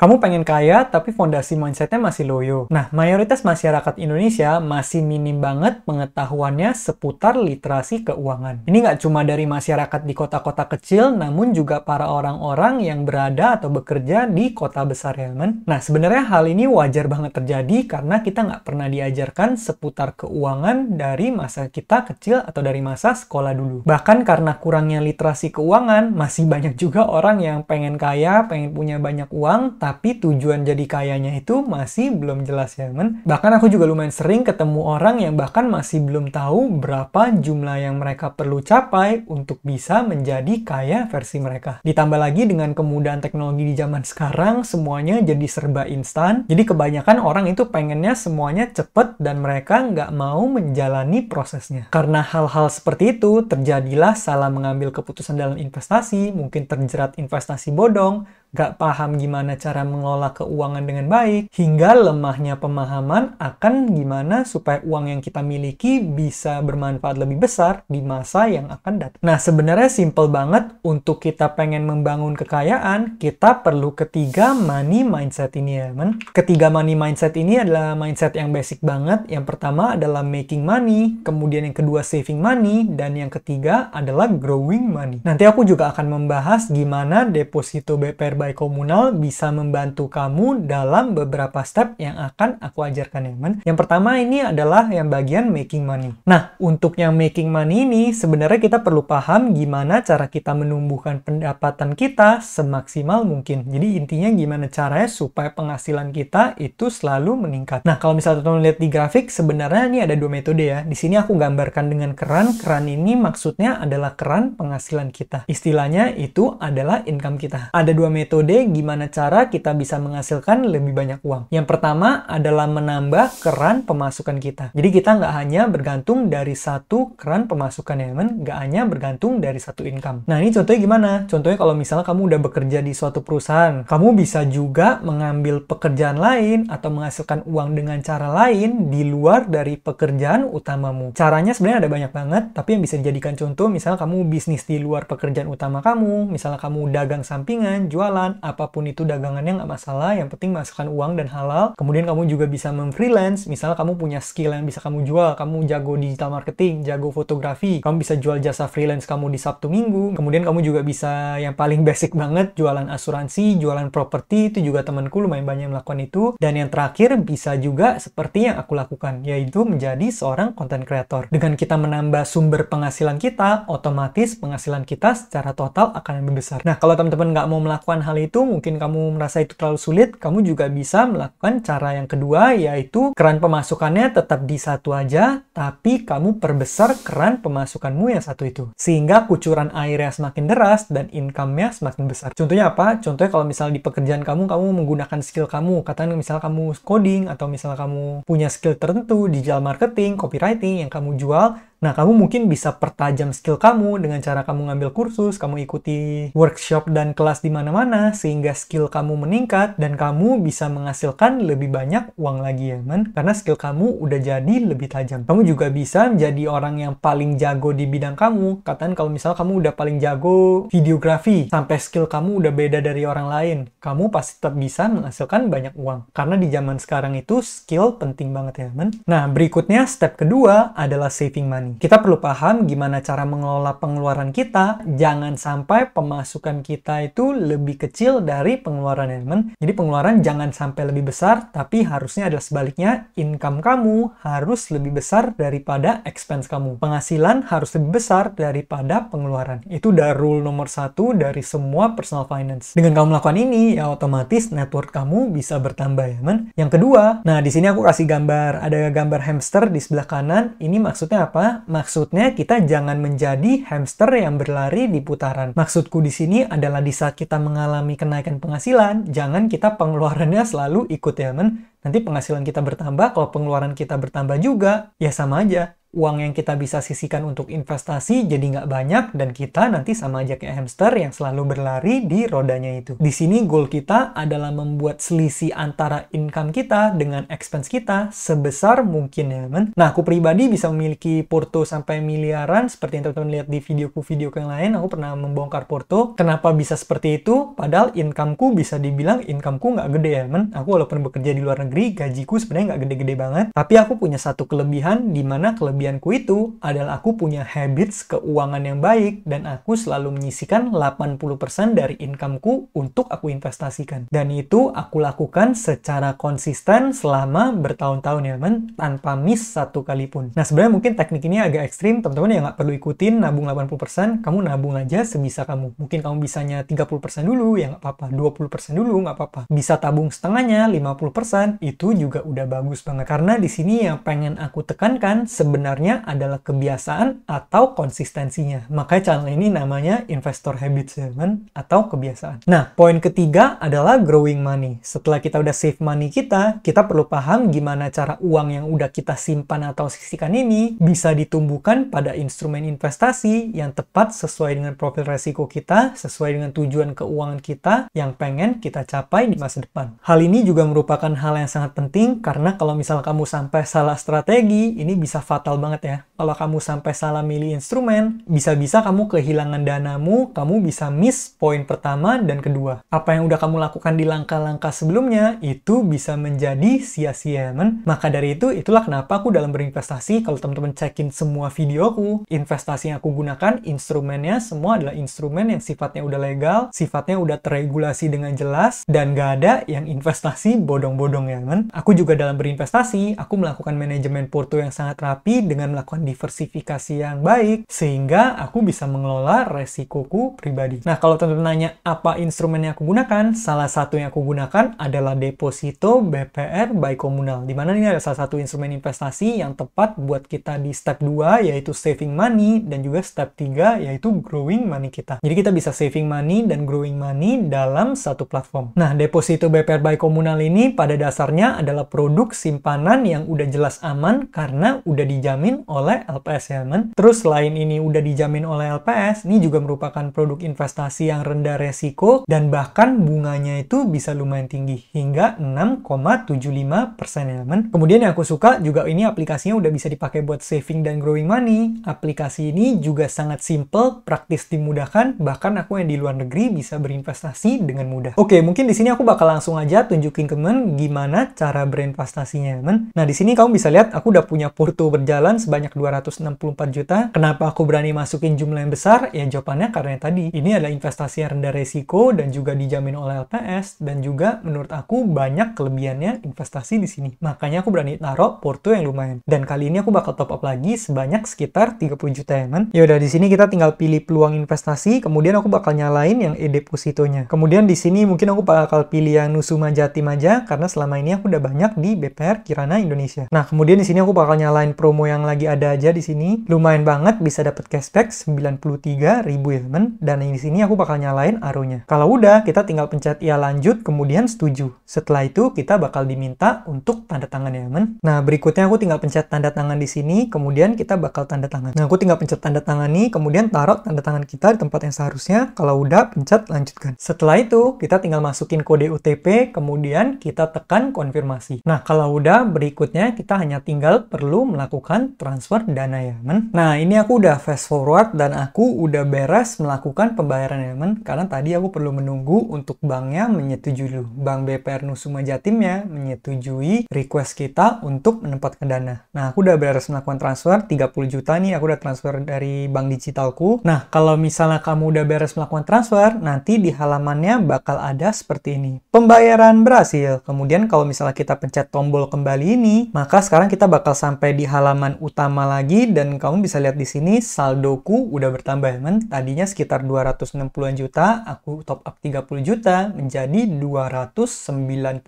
Kamu pengen kaya tapi fondasi mindsetnya masih loyo. Nah, mayoritas masyarakat Indonesia masih minim banget pengetahuannya seputar literasi keuangan. Ini nggak cuma dari masyarakat di kota-kota kecil, namun juga para orang-orang yang berada atau bekerja di kota besar ya, men. Nah, sebenarnya hal ini wajar banget terjadi karena kita nggak pernah diajarkan seputar keuangan dari masa kita kecil atau dari masa sekolah dulu. Bahkan karena kurangnya literasi keuangan, masih banyak juga orang yang pengen kaya, pengen punya banyak uang, tapi tujuan jadi kayanya itu masih belum jelas ya men. Bahkan aku juga lumayan sering ketemu orang yang bahkan masih belum tahu berapa jumlah yang mereka perlu capai untuk bisa menjadi kaya versi mereka. Ditambah lagi dengan kemudahan teknologi di zaman sekarang, semuanya jadi serba instan. Jadi kebanyakan orang itu pengennya semuanya cepet dan mereka nggak mau menjalani prosesnya. Karena hal-hal seperti itu, terjadilah salah mengambil keputusan dalam investasi, mungkin terjerat investasi bodong, gak paham gimana cara mengelola keuangan dengan baik, hingga lemahnya pemahaman akan gimana supaya uang yang kita miliki bisa bermanfaat lebih besar di masa yang akan datang. Nah, sebenarnya simple banget untuk kita pengen membangun kekayaan, kita perlu ketiga money mindset ini ya, men. Ketiga money mindset ini adalah mindset yang basic banget. Yang pertama adalah making money, kemudian yang kedua saving money, dan yang ketiga adalah growing money. Nanti aku juga akan membahas gimana deposito BPR baik komunal bisa membantu kamu dalam beberapa step yang akan aku ajarkan ya men. Yang pertama ini adalah yang bagian making money. Nah, untuk yang making money ini sebenarnya kita perlu paham gimana cara kita menumbuhkan pendapatan kita semaksimal mungkin. Jadi intinya gimana caranya supaya penghasilan kita itu selalu meningkat. Nah, kalau misalnya teman lihat di grafik sebenarnya ini ada dua metode ya. Di sini aku gambarkan dengan keran. Keran ini maksudnya adalah keran penghasilan kita. Istilahnya itu adalah income kita. Ada dua metode metode gimana cara kita bisa menghasilkan lebih banyak uang. Yang pertama adalah menambah keran pemasukan kita. Jadi kita nggak hanya bergantung dari satu keran pemasukan ya teman, nggak hanya bergantung dari satu income. Nah ini contohnya gimana? Contohnya kalau misalnya kamu udah bekerja di suatu perusahaan, kamu bisa juga mengambil pekerjaan lain atau menghasilkan uang dengan cara lain di luar dari pekerjaan utamamu. Caranya sebenarnya ada banyak banget, tapi yang bisa dijadikan contoh misalnya kamu bisnis di luar pekerjaan utama kamu, misalnya kamu dagang sampingan, jualan, masakan, apapun itu dagangannya nggak masalah, yang penting masukkan uang dan halal. Kemudian kamu juga bisa memfreelance, misalnya kamu punya skill yang bisa kamu jual, kamu jago digital marketing, jago fotografi, kamu bisa jual jasa freelance kamu di Sabtu Minggu, kemudian kamu juga bisa yang paling basic banget, jualan asuransi, jualan properti, itu juga temanku lumayan banyak melakukan itu. Dan yang terakhir bisa juga seperti yang aku lakukan, yaitu menjadi seorang content creator. Dengan kita menambah sumber penghasilan kita, otomatis penghasilan kita secara total akan lebih besar. Nah, kalau teman-teman nggak mau melakukan hal itu mungkin kamu merasa itu terlalu sulit, kamu juga bisa melakukan cara yang kedua yaitu keran pemasukannya tetap di satu aja, tapi kamu perbesar keran pemasukanmu yang satu itu. Sehingga kucuran airnya semakin deras dan income-nya semakin besar. Contohnya apa? Contohnya kalau misalnya di pekerjaan kamu, kamu menggunakan skill kamu. Katakan misal kamu coding atau misal kamu punya skill tertentu, digital marketing, copywriting yang kamu jual, Nah, kamu mungkin bisa pertajam skill kamu dengan cara kamu ngambil kursus, kamu ikuti workshop dan kelas di mana-mana, sehingga skill kamu meningkat dan kamu bisa menghasilkan lebih banyak uang lagi ya, men? Karena skill kamu udah jadi lebih tajam. Kamu juga bisa menjadi orang yang paling jago di bidang kamu. Katakan kalau misal kamu udah paling jago videografi, sampai skill kamu udah beda dari orang lain, kamu pasti tetap bisa menghasilkan banyak uang. Karena di zaman sekarang itu skill penting banget ya, men? Nah, berikutnya step kedua adalah saving money. Kita perlu paham gimana cara mengelola pengeluaran kita, jangan sampai pemasukan kita itu lebih kecil dari pengeluaran ya teman. Jadi pengeluaran jangan sampai lebih besar, tapi harusnya adalah sebaliknya, income kamu harus lebih besar daripada expense kamu. Penghasilan harus lebih besar daripada pengeluaran. Itu udah rule nomor satu dari semua personal finance. Dengan kamu melakukan ini, ya otomatis network kamu bisa bertambah ya men. Yang kedua, nah di sini aku kasih gambar, ada gambar hamster di sebelah kanan, ini maksudnya apa? Maksudnya kita jangan menjadi hamster yang berlari di putaran. Maksudku di sini adalah di saat kita mengalami kenaikan penghasilan, jangan kita pengeluarannya selalu ikut ya men Nanti penghasilan kita bertambah, kalau pengeluaran kita bertambah juga, ya sama aja. Uang yang kita bisa sisihkan untuk investasi jadi nggak banyak dan kita nanti sama aja kayak hamster yang selalu berlari di rodanya itu. Di sini goal kita adalah membuat selisih antara income kita dengan expense kita sebesar mungkin ya men. Nah aku pribadi bisa memiliki porto sampai miliaran seperti yang teman-teman lihat di videoku video yang lain aku pernah membongkar porto. Kenapa bisa seperti itu? Padahal income ku bisa dibilang income ku nggak gede ya men. Aku walaupun bekerja di luar negeri negeri, gajiku sebenarnya nggak gede-gede banget, tapi aku punya satu kelebihan di mana kelebihanku itu adalah aku punya habits keuangan yang baik dan aku selalu menyisikan 80% dari incomeku untuk aku investasikan. Dan itu aku lakukan secara konsisten selama bertahun-tahun ya teman tanpa miss satu kali pun. Nah sebenarnya mungkin teknik ini agak ekstrim, teman-teman ya nggak perlu ikutin nabung 80%, kamu nabung aja sebisa kamu. Mungkin kamu bisanya 30% dulu, ya nggak apa-apa. 20% dulu, nggak apa-apa. Bisa tabung setengahnya, 50%, itu juga udah bagus banget. Karena di sini yang pengen aku tekankan sebenarnya adalah kebiasaan atau konsistensinya. Makanya channel ini namanya Investor Habit Seven atau kebiasaan. Nah, poin ketiga adalah growing money. Setelah kita udah save money kita, kita perlu paham gimana cara uang yang udah kita simpan atau sisikan ini bisa ditumbuhkan pada instrumen investasi yang tepat sesuai dengan profil resiko kita, sesuai dengan tujuan keuangan kita yang pengen kita capai di masa depan. Hal ini juga merupakan hal yang sangat penting karena kalau misal kamu sampai salah strategi, ini bisa fatal banget ya. Kalau kamu sampai salah milih instrumen, bisa-bisa kamu kehilangan danamu, kamu bisa miss poin pertama dan kedua. Apa yang udah kamu lakukan di langkah-langkah sebelumnya, itu bisa menjadi sia-sia, men. Maka dari itu, itulah kenapa aku dalam berinvestasi, kalau teman-teman cekin semua videoku, investasi yang aku gunakan, instrumennya semua adalah instrumen yang sifatnya udah legal, sifatnya udah terregulasi dengan jelas, dan gak ada yang investasi bodong-bodong ya retirement, aku juga dalam berinvestasi, aku melakukan manajemen porto yang sangat rapi dengan melakukan diversifikasi yang baik, sehingga aku bisa mengelola resikoku pribadi. Nah, kalau teman-teman nanya apa instrumen yang aku gunakan, salah satu yang aku gunakan adalah deposito BPR by komunal, Dimana ini adalah salah satu instrumen investasi yang tepat buat kita di step 2, yaitu saving money, dan juga step 3, yaitu growing money kita. Jadi kita bisa saving money dan growing money dalam satu platform. Nah, deposito BPR by komunal ini pada dasar adalah produk simpanan yang udah jelas aman karena udah dijamin oleh LPS ya Terus selain ini udah dijamin oleh LPS, ini juga merupakan produk investasi yang rendah resiko dan bahkan bunganya itu bisa lumayan tinggi hingga 6,75% ya Kemudian yang aku suka juga ini aplikasinya udah bisa dipakai buat saving dan growing money. Aplikasi ini juga sangat simple, praktis dimudahkan, bahkan aku yang di luar negeri bisa berinvestasi dengan mudah. Oke, mungkin di sini aku bakal langsung aja tunjukin ke teman gimana gimana cara berinvestasinya, men? Nah, di sini kamu bisa lihat aku udah punya porto berjalan sebanyak 264 juta. Kenapa aku berani masukin jumlah yang besar? Ya jawabannya karena tadi ini adalah investasi yang rendah resiko dan juga dijamin oleh LPS dan juga menurut aku banyak kelebihannya investasi di sini. Makanya aku berani taruh porto yang lumayan. Dan kali ini aku bakal top up lagi sebanyak sekitar 30 juta ya, men? Ya udah di sini kita tinggal pilih peluang investasi, kemudian aku bakal nyalain yang e-depositonya. Kemudian di sini mungkin aku bakal pilih yang Nusuma jati maja karena selama ini Aku udah banyak di BPR Kirana Indonesia. Nah, kemudian di sini aku bakal nyalain promo yang lagi ada aja di sini. Lumayan banget bisa dapat cashback 93.000 ya, teman. Dan di sini aku bakal nyalain arunya. Kalau udah, kita tinggal pencet ya lanjut, kemudian setuju. Setelah itu kita bakal diminta untuk tanda tangan ya, teman. Nah, berikutnya aku tinggal pencet tanda tangan di sini, kemudian kita bakal tanda tangan. Nah, aku tinggal pencet tanda tangan nih, kemudian taruh tanda tangan kita di tempat yang seharusnya. Kalau udah, pencet lanjutkan. Setelah itu, kita tinggal masukin kode OTP kemudian kita tekan konfirmasi. Nah, kalau udah, berikutnya kita hanya tinggal perlu melakukan transfer dana ya, men. Nah, ini aku udah fast forward dan aku udah beres melakukan pembayaran ya, men. Karena tadi aku perlu menunggu untuk banknya menyetujui dulu. Bank BPR Nusuma Jatimnya menyetujui request kita untuk menempatkan dana. Nah, aku udah beres melakukan transfer 30 juta nih, aku udah transfer dari bank digitalku. Nah, kalau misalnya kamu udah beres melakukan transfer, nanti di halamannya bakal ada seperti ini. Pembayaran berhasil. Kemudian kalau kalau misalnya kita pencet tombol kembali ini, maka sekarang kita bakal sampai di halaman utama lagi dan kamu bisa lihat di sini saldoku udah bertambah men. Tadinya sekitar 260-an juta, aku top up 30 juta menjadi 294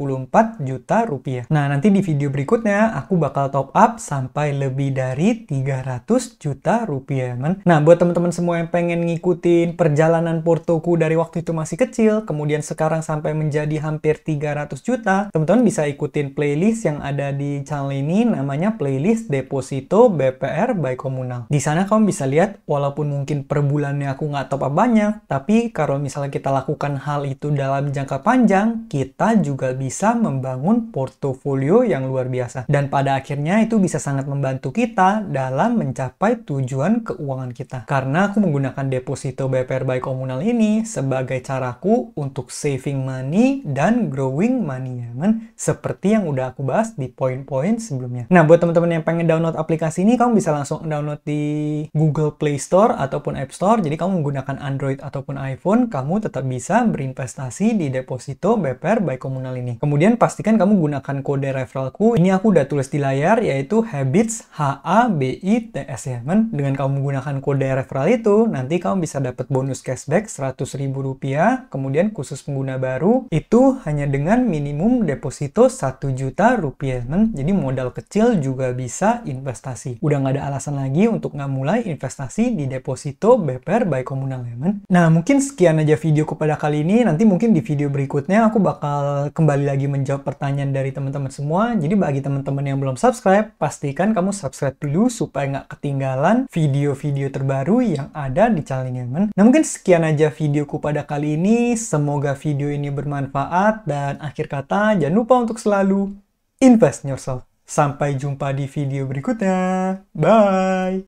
juta rupiah. Nah, nanti di video berikutnya aku bakal top up sampai lebih dari 300 juta rupiah men. Nah, buat teman-teman semua yang pengen ngikutin perjalanan portoku dari waktu itu masih kecil, kemudian sekarang sampai menjadi hampir 300 juta, teman-teman teman-teman bisa ikutin playlist yang ada di channel ini namanya playlist Deposito BPR by Komunal. Di sana kamu bisa lihat walaupun mungkin per bulannya aku nggak top up banyak, tapi kalau misalnya kita lakukan hal itu dalam jangka panjang, kita juga bisa membangun portofolio yang luar biasa. Dan pada akhirnya itu bisa sangat membantu kita dalam mencapai tujuan keuangan kita. Karena aku menggunakan deposito BPR by Komunal ini sebagai caraku untuk saving money dan growing money ya men seperti yang udah aku bahas di poin-poin sebelumnya. Nah, buat teman-teman yang pengen download aplikasi ini, kamu bisa langsung download di Google Play Store ataupun App Store. Jadi kamu menggunakan Android ataupun iPhone, kamu tetap bisa berinvestasi di deposito BPR by Komunal ini. Kemudian pastikan kamu gunakan kode referralku. Ini aku udah tulis di layar yaitu Habits H A B I T S ya men. Dengan kamu menggunakan kode referral itu, nanti kamu bisa dapat bonus cashback Rp100.000. Kemudian khusus pengguna baru itu hanya dengan minimum deposito itu satu juta rupiah. men hmm, jadi modal kecil juga bisa investasi. Udah nggak ada alasan lagi untuk nggak mulai investasi di deposito BPR by Komunal ya men hmm? Nah, mungkin sekian aja videoku pada kali ini. Nanti mungkin di video berikutnya aku bakal kembali lagi menjawab pertanyaan dari teman-teman semua. Jadi bagi teman-teman yang belum subscribe, pastikan kamu subscribe dulu supaya nggak ketinggalan video-video terbaru yang ada di channel ini ya men hmm? Nah, mungkin sekian aja videoku pada kali ini. Semoga video ini bermanfaat dan akhir kata jangan lupa untuk selalu invest in yourself. Sampai jumpa di video berikutnya. Bye!